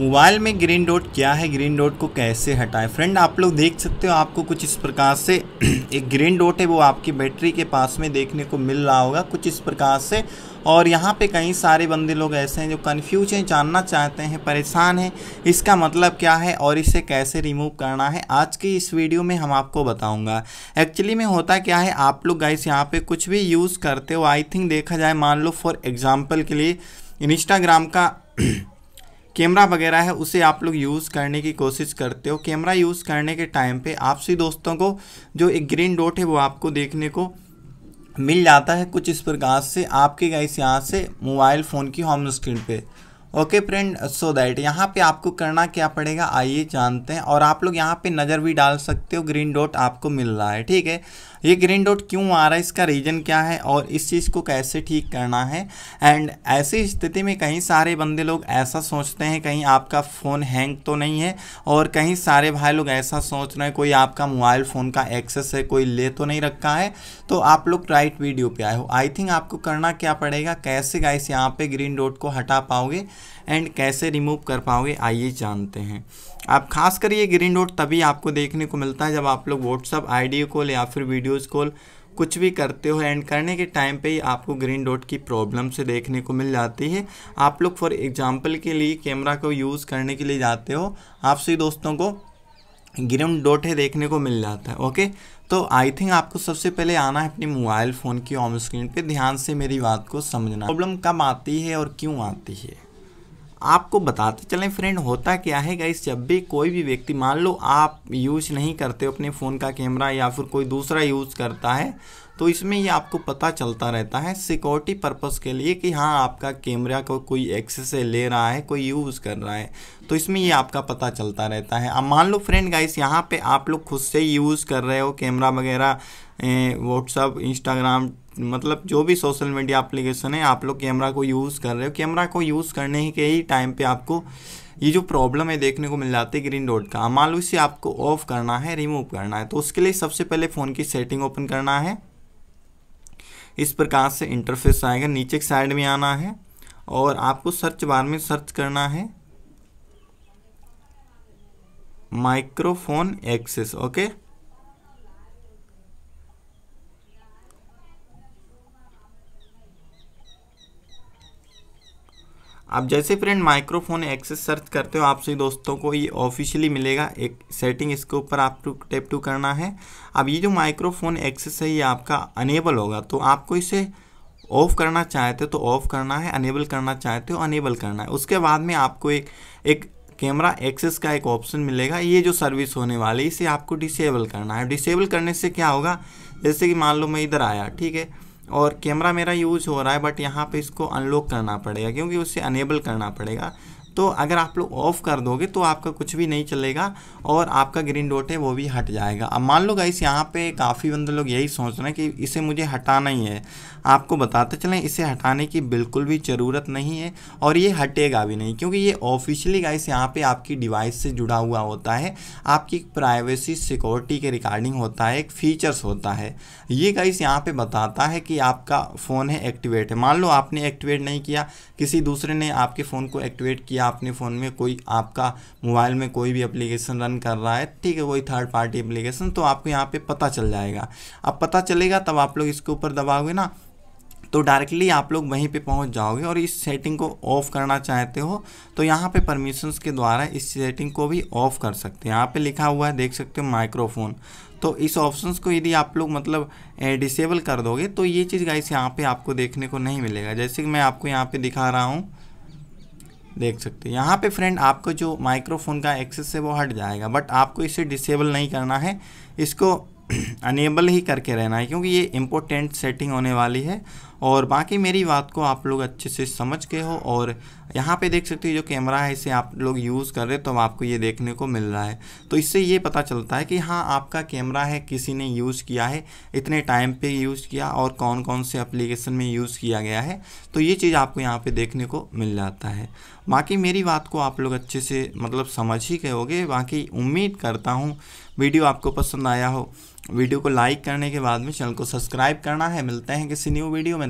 mobile में green dot क्या है ग्रीन डॉट को कैसे हटाएं फ्रेंड आप लोग देख सकते हो आपको कुछ इस प्रकार से एक ग्रीन डॉट है वो आपकी बैटरी के पास में देखने को मिल रहा होगा कुछ इस प्रकार से और यहाँ पे कई सारे बंदे लोग ऐसे हैं जो कन्फ्यूज हैं जानना चाहते हैं परेशान हैं इसका मतलब क्या है और इसे कैसे रिमूव करना है आज की इस वीडियो में हम आपको बताऊंगा एक्चुअली में होता क्या है आप लोग गाइस यहाँ पे कुछ भी यूज़ करते हो आई थिंक देखा जाए मान लो फॉर एग्ज़ाम्पल के लिए इंस्टाग्राम का कैमरा वगैरह है उसे आप लोग यूज़ करने की कोशिश करते हो कैमरा यूज़ करने के टाइम पे आपसी दोस्तों को जो एक ग्रीन डॉट है वो आपको देखने को मिल जाता है कुछ इस प्रकार से आपके गाइस यहाँ से मोबाइल फ़ोन की होम स्क्रीन पे ओके फ्रेंड सो दैट यहाँ पे आपको करना क्या पड़ेगा आइए जानते हैं और आप लोग यहाँ पे नज़र भी डाल सकते हो ग्रीन डॉट आपको मिल रहा है ठीक है ये ग्रीन डॉट क्यों आ रहा है इसका रीज़न क्या है और इस चीज़ को कैसे ठीक करना है एंड ऐसी स्थिति में कहीं सारे बंदे लोग ऐसा सोचते हैं कहीं आपका फ़ोन हैंग तो नहीं है और कहीं सारे भाई लोग ऐसा सोच रहे हैं कोई आपका मोबाइल फ़ोन का एक्सेस है कोई ले तो नहीं रखा है तो आप लोग राइट वीडियो पर आए हो आई थिंक आपको करना क्या पड़ेगा कैसे गाइस यहाँ पर ग्रीन डॉट को हटा पाओगे एंड कैसे रिमूव कर पाओगे आइए जानते हैं आप खास कर ये ग्रीन डॉट तभी आपको देखने को मिलता है जब आप लोग व्हाट्सअप आईडी कॉल या फिर वीडियोज़ कॉल कुछ भी करते हो एंड करने के टाइम पे ही आपको ग्रीन डॉट की प्रॉब्लम से देखने को मिल जाती है आप लोग फॉर एग्जांपल के लिए कैमरा को यूज़ करने के लिए जाते हो आपसे दोस्तों को ग्रीन डॉट है देखने को मिल जाता है ओके तो आई थिंक आपको सबसे पहले आना है अपने मोबाइल फ़ोन की ऑन स्क्रीन पे ध्यान से मेरी बात को समझना प्रॉब्लम कब आती है और क्यों आती है आपको बताते चलें फ्रेंड होता क्या है गाइस जब भी कोई भी व्यक्ति मान लो आप यूज नहीं करते हो अपने फ़ोन का कैमरा या फिर कोई दूसरा यूज़ करता है तो इसमें ये आपको पता चलता रहता है सिक्योरिटी पर्पस के लिए कि हाँ आपका कैमरा को कोई एक्सेस ले रहा है कोई यूज़ कर रहा है तो इसमें ये आपका पता चलता रहता है अब मान लो फ्रेंड गाइस यहाँ पे आप लोग खुद से यूज़ कर रहे हो कैमरा वगैरह व्हाट्सअप इंस्टाग्राम मतलब जो भी सोशल मीडिया एप्लीकेशन है आप लोग कैमरा को यूज़ कर रहे हो कैमरा को यूज़ करने ही के ही टाइम पे आपको ये जो प्रॉब्लम है देखने को मिल जाती है ग्रीन डॉट का मान लो इसे आपको ऑफ करना है रिमूव करना है तो उसके लिए सबसे पहले फ़ोन की सेटिंग ओपन करना है इस प्रकार से इंटरफेस आएगा नीचे साइड में आना है और आपको सर्च बार में सर्च करना है माइक्रोफोन एक्सेस ओके आप जैसे फ्रेंड माइक्रोफोन एक्सेस सर्च करते हो आपसे दोस्तों को ये ऑफिशियली मिलेगा एक सेटिंग इसके ऊपर आप टू टेप टू करना है अब ये जो माइक्रोफोन एक्सेस है ये आपका अनेबल होगा तो आपको इसे ऑफ़ करना चाहते हो तो ऑफ़ करना है अनेबल करना चाहते हो अनेबल करना है उसके बाद में आपको एक एक कैमरा एक्सेस का एक ऑप्शन मिलेगा ये जो सर्विस होने वाली इसे आपको डिसेबल करना है डिसेबल करने से क्या होगा जैसे कि मान लो मैं इधर आया ठीक है और कैमरा मेरा यूज़ हो रहा है बट यहाँ पे इसको अनलॉक करना पड़ेगा क्योंकि उसे अनेबल करना पड़ेगा तो अगर आप लोग ऑफ़ कर दोगे तो आपका कुछ भी नहीं चलेगा और आपका ग्रीन डॉट है वो भी हट जाएगा अब मान लो गाइस यहाँ पे काफ़ी बंदे लोग यही सोच रहे हैं कि इसे मुझे हटाना ही है आपको बताते चलें इसे हटाने की बिल्कुल भी ज़रूरत नहीं है और ये हटेगा भी नहीं क्योंकि ये ऑफिशियली गाइस यहाँ पर आपकी डिवाइस से जुड़ा हुआ होता है आपकी प्राइवेसी सिक्योरिटी के रिकॉर्डिंग होता है एक फीचर्स होता है ये गाइस यहाँ पर बताता है कि आपका फ़ोन है एक्टिवेट है मान लो आपने एक्टिवेट नहीं किया किसी दूसरे ने आपके फ़ोन को एक्टिवेट किया आपने फ़ोन में कोई आपका मोबाइल में कोई भी एप्लीकेशन रन कर रहा है ठीक है कोई थर्ड पार्टी एप्लीकेशन तो आपको यहाँ पे पता चल जाएगा अब पता चलेगा तब आप लोग इसके ऊपर दबाओगे ना तो डायरेक्टली आप लोग वहीं पे पहुंच जाओगे और इस सेटिंग को ऑफ़ करना चाहते हो तो यहाँ पे परमिशंस के द्वारा इस सेटिंग को भी ऑफ़ कर सकते हैं यहाँ पे लिखा हुआ है देख सकते हो माइक्रोफोन तो इस ऑप्शंस को यदि आप लोग मतलब डिसेबल कर दोगे तो ये चीज़ गाइस यहाँ पे आपको देखने को नहीं मिलेगा जैसे कि मैं आपको यहाँ पे दिखा रहा हूँ देख सकते हैं यहाँ पे फ्रेंड आपको जो माइक्रोफोन का एक्सेस है वो हट जाएगा बट आपको इसे डिसेबल नहीं करना है इसको अनेबल ही करके रहना है क्योंकि ये इम्पोर्टेंट सेटिंग होने वाली है और बाकी मेरी बात को आप लोग अच्छे से समझ के हो और यहाँ पे देख सकते हो जो कैमरा है इसे आप लोग यूज़ कर रहे हो तो आपको ये देखने को मिल रहा है तो इससे ये पता चलता है कि हाँ आपका कैमरा है किसी ने यूज़ किया है इतने टाइम पे यूज़ किया और कौन कौन से एप्लीकेशन में यूज़ किया गया है तो ये चीज़ आपको यहाँ पे देखने को मिल जाता है बाकी मेरी बात को आप लोग अच्छे से मतलब समझ ही गए होगे बाकी उम्मीद करता हूँ वीडियो आपको पसंद आया हो वीडियो को लाइक करने के बाद में चैनल को सब्सक्राइब करना है मिलते हैं किसी न्यू वीडियो में